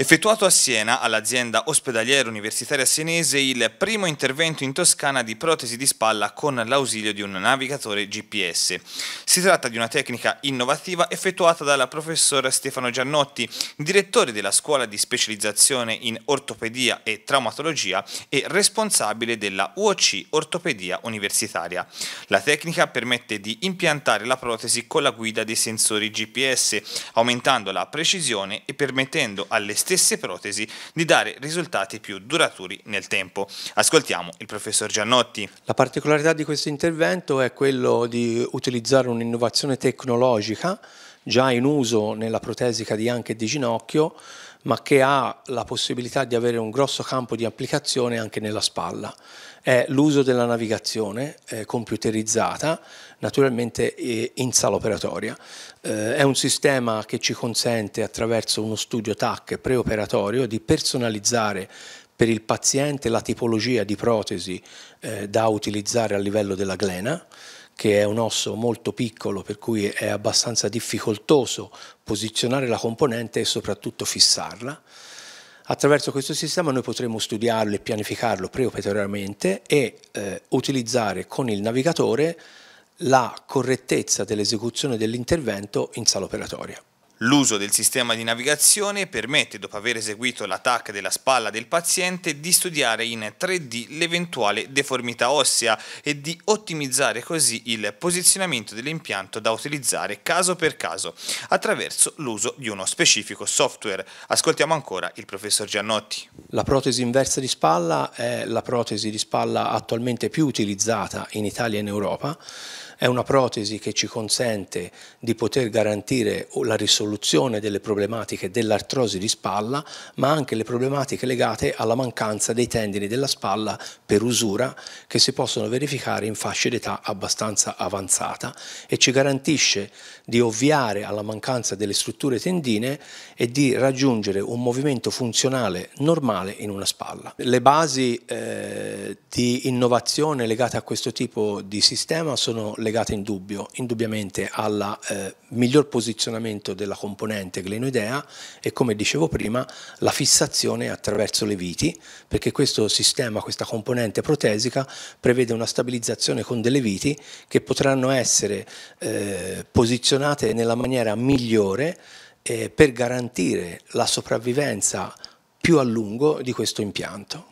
Effettuato a Siena, all'azienda ospedaliera universitaria senese, il primo intervento in Toscana di protesi di spalla con l'ausilio di un navigatore GPS. Si tratta di una tecnica innovativa effettuata dalla professor Stefano Giannotti, direttore della scuola di specializzazione in ortopedia e traumatologia e responsabile della UOC Ortopedia Universitaria. La tecnica permette di impiantare la protesi con la guida dei sensori GPS, aumentando la precisione e permettendo all'esterno stesse protesi di dare risultati più duraturi nel tempo. Ascoltiamo il professor Giannotti. La particolarità di questo intervento è quello di utilizzare un'innovazione tecnologica già in uso nella protesica di anche di ginocchio, ma che ha la possibilità di avere un grosso campo di applicazione anche nella spalla. È l'uso della navigazione eh, computerizzata, naturalmente eh, in sala operatoria. Eh, è un sistema che ci consente attraverso uno studio TAC preoperatorio di personalizzare per il paziente la tipologia di protesi eh, da utilizzare a livello della glena che è un osso molto piccolo per cui è abbastanza difficoltoso posizionare la componente e soprattutto fissarla. Attraverso questo sistema noi potremo studiarlo e pianificarlo preoperatoriamente e eh, utilizzare con il navigatore la correttezza dell'esecuzione dell'intervento in sala operatoria. L'uso del sistema di navigazione permette, dopo aver eseguito l'attacco della spalla del paziente, di studiare in 3D l'eventuale deformità ossea e di ottimizzare così il posizionamento dell'impianto da utilizzare caso per caso, attraverso l'uso di uno specifico software. Ascoltiamo ancora il professor Giannotti. La protesi inversa di spalla è la protesi di spalla attualmente più utilizzata in Italia e in Europa è una protesi che ci consente di poter garantire la risoluzione delle problematiche dell'artrosi di spalla, ma anche le problematiche legate alla mancanza dei tendini della spalla per usura che si possono verificare in fasce d'età abbastanza avanzata e ci garantisce di ovviare alla mancanza delle strutture tendine e di raggiungere un movimento funzionale normale in una spalla. Le basi eh, di innovazione legate a questo tipo di sistema sono le legata in dubbio, indubbiamente al eh, miglior posizionamento della componente glenoidea e come dicevo prima la fissazione attraverso le viti perché questo sistema, questa componente protesica prevede una stabilizzazione con delle viti che potranno essere eh, posizionate nella maniera migliore eh, per garantire la sopravvivenza più a lungo di questo impianto.